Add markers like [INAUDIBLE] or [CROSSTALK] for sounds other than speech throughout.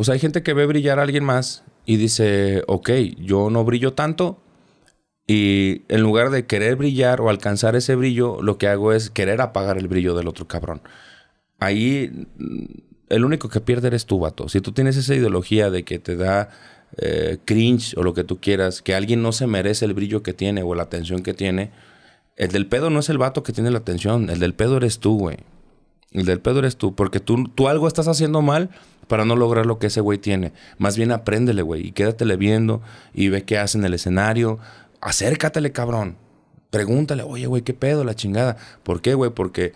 O sea, hay gente que ve brillar a alguien más y dice, ok, yo no brillo tanto. Y en lugar de querer brillar o alcanzar ese brillo, lo que hago es querer apagar el brillo del otro cabrón. Ahí mm, el único que pierde eres tú, vato. Si tú tienes esa ideología de que te da eh, cringe o lo que tú quieras, que alguien no se merece el brillo que tiene o la atención que tiene, el del pedo no es el vato que tiene la atención, el del pedo eres tú, güey. El del pedo eres tú, porque tú algo estás haciendo mal para no lograr lo que ese güey tiene. Más bien apréndele, güey, y quédatele viendo y ve qué hace en el escenario. Acércatele, cabrón. Pregúntale, oye, güey, ¿qué pedo la chingada? ¿Por qué, güey? Porque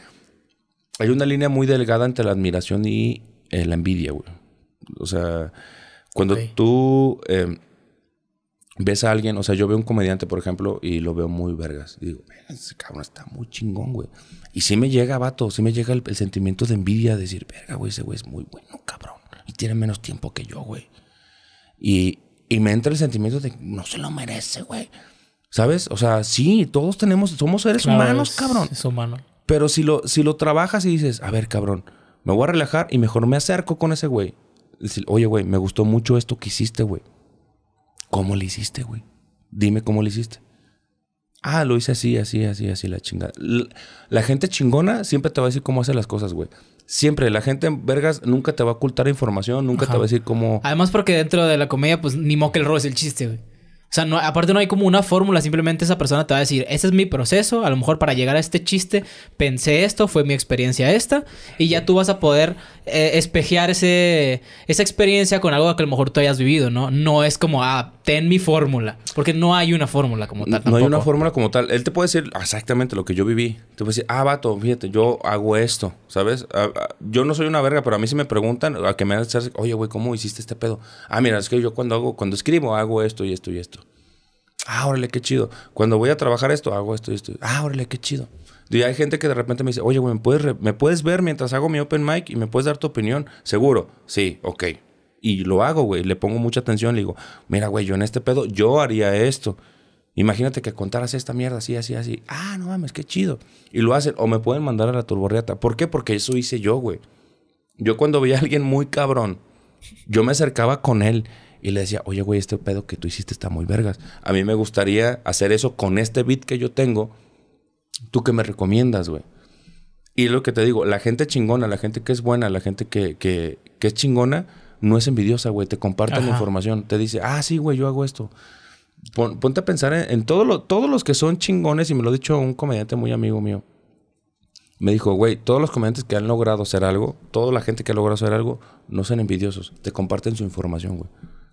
hay una línea muy delgada entre la admiración y eh, la envidia, güey. O sea, cuando tú em, ves a alguien, o sea, yo veo un comediante, por ejemplo, y lo veo muy vergas. Y digo, ese cabrón está muy chingón, güey. Y sí me llega, vato, sí me llega el, sentimiento de envidia, decir, verga, güey, ese güey es muy bueno, cabrón tiene menos tiempo que yo, güey. Y, me entra el sentimiento de no se lo merece, güey. ¿Sabes? O sea, sí, todos tenemos, somos seres humanos, cabrón. Es humano. Pero si lo, si lo trabajas y dices, a ver, cabrón, me voy a relajar y mejor me acerco con ese güey. oye, güey, me gustó mucho esto que hiciste, güey. ¿Cómo le hiciste, güey? Dime cómo le hiciste. Ah, lo hice así, así, así, así, la chingada. La, gente chingona siempre te va a decir cómo hace las cosas, güey siempre la gente en vergas nunca te va a ocultar información, nunca te va a decir cómo. Además, porque dentro de la comedia, pues ni moque el robo es el chiste, güey. O sea, no, aparte no hay como una fórmula, simplemente esa persona te va a decir, ese es mi proceso, a lo mejor para llegar a este chiste pensé esto, fue mi experiencia esta, y ya tú vas a poder eh, espejear ese, esa experiencia con algo que a lo mejor tú hayas vivido, ¿no? No es como, ah, ten mi fórmula. Porque no hay una fórmula como tal. No, hay una fórmula como tal. Él te puede decir exactamente lo que yo viví. Te puede decir, ah, vato, fíjate, yo hago esto, ¿sabes? Ah, ah, yo no soy una verga, pero a mí si me preguntan, a que me hacen, oye, güey, ¿cómo hiciste este pedo? Ah, mira, es que yo cuando hago, cuando escribo, hago esto y esto y esto. Ah, órale, qué chido. Cuando voy a trabajar esto, hago esto y esto. Ah, órale, qué chido. Y hay gente que de repente me dice, oye, güey, ¿me puedes, ¿me puedes ver mientras hago mi open mic y me puedes dar tu opinión? Seguro. Sí, ok, y lo hago, güey. Le pongo mucha atención. Le digo, mira, güey, yo en este pedo, yo haría esto. Imagínate que contaras esta mierda así, así, así. Ah, no mames, qué chido. Y lo hacen. O me pueden mandar a la turborriata. ¿Por qué? Porque eso hice yo, güey. Yo cuando veía a alguien muy cabrón, yo me acercaba con él y le decía, oye, güey, este pedo que tú hiciste está muy vergas. A mí me gustaría hacer eso con este beat que yo tengo. ¿Tú que me recomiendas, güey? Y lo que te digo, la gente chingona, la gente que es buena, la gente que, que, que es chingona, no es envidiosa, güey. Te comparte la información. Te dice, ah, sí, güey, yo hago esto. ponte a pensar en, todos todo lo, todos los que son chingones, y me lo ha dicho un comediante muy amigo mío. Me dijo, güey, todos los comediantes que han logrado hacer algo, toda la gente que ha logrado hacer algo, no son envidiosos. Te comparten su información, güey.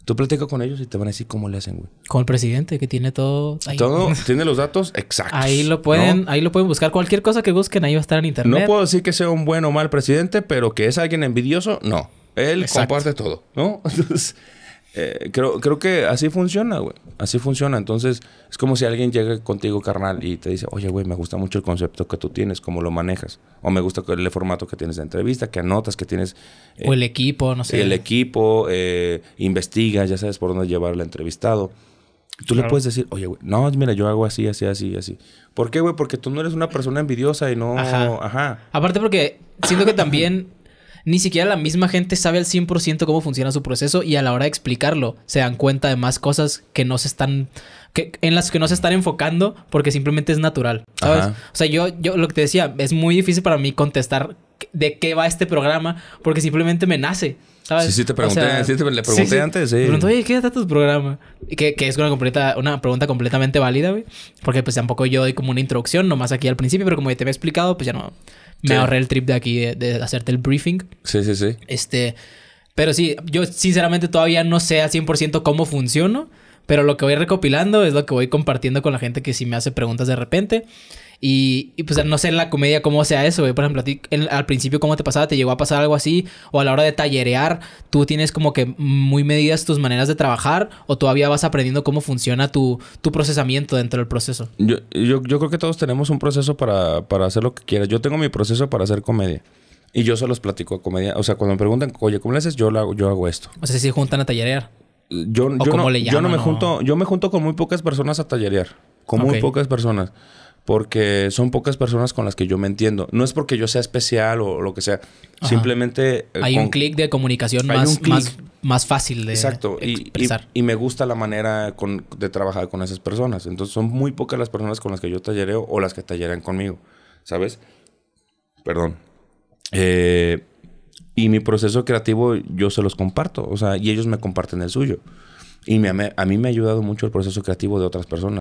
Tú platicas con ellos y te van a decir cómo le hacen, güey. Con el presidente que tiene todo. Ahí. Todo [LAUGHS] tiene los datos exactos. Ahí lo pueden, ahí lo pueden buscar. Cualquier cosa que busquen ahí va a estar en internet. No puedo decir que sea un buen o mal presidente, pero que es alguien envidioso, no. Él comparte todo, ¿no? [LAUGHS] Entonces, eh, creo, creo que así funciona, güey. Así funciona. Entonces, es como si alguien llega contigo, carnal, y te dice, oye, güey, me gusta mucho el concepto que tú tienes, cómo lo manejas. O me gusta el formato que tienes de entrevista, que anotas, que tienes... Eh, o el equipo, no sé. El equipo, eh, investigas, ya sabes por dónde llevar al entrevistado. Tú le puedes decir, oye, güey, no, mira, yo hago así, así, así, así. ¿Por qué, güey? Porque tú no eres una persona envidiosa y no... Ajá. Aparte porque siento que también ni siquiera la misma gente sabe al 100% cómo funciona su proceso y a la hora de explicarlo se dan cuenta de más cosas que no se están que, en las que no se están enfocando porque simplemente es natural, ¿sabes? O sea, yo, yo lo que te decía, es muy difícil para mí contestar de qué va este programa porque simplemente me nace. ¿sabes? Sí, sí, te pregunté, antes, te, le pregunté antes, sí. Le pregunté, oye, ¿qué está tu programa? Que, que es una, completa, una pregunta completamente válida, güey. Porque pues tampoco yo doy como una introducción, nomás aquí al principio, pero como ya te había explicado, pues ya no, me ahorré el trip de aquí de, hacerte el briefing. Sí, sí, sí. Este, pero sí, yo sinceramente todavía no sé a 100% cómo funciona. Pero lo que voy recopilando es lo que voy compartiendo con la gente que si me hace preguntas de repente. Y, y pues no sé en la comedia cómo sea eso, Por ejemplo, a ti al principio cómo te pasaba, te llegó a pasar algo así. O a la hora de tallerear, tú tienes como que muy medidas tus maneras de trabajar. O todavía vas aprendiendo cómo funciona tu, tu procesamiento dentro del proceso. Yo, creo que todos tenemos un proceso para, hacer lo que quieras. Yo tengo mi proceso para hacer comedia. Y yo se los platico a comedia. O sea, cuando me preguntan, oye, ¿cómo le haces? Yo, hago, yo hago esto. O sea, si juntan a tallerear yo, yo, no, me junto, yo me junto con muy pocas personas a tallerear. Con muy pocas personas. Porque son pocas personas con las que yo me entiendo. No es porque yo sea especial o lo que sea. Simplemente. Eh, hay un clic de comunicación más, más, más, fácil de Exacto. Y, y, me gusta la manera de trabajar con esas personas. Entonces son muy pocas las personas con las que yo tallereo o las que tallerean conmigo. ¿Sabes? Perdón. Eh, y mi proceso creativo yo se los comparto, o sea, y ellos me comparten el suyo. Y me, a mí me ha ayudado mucho el proceso creativo de otras personas.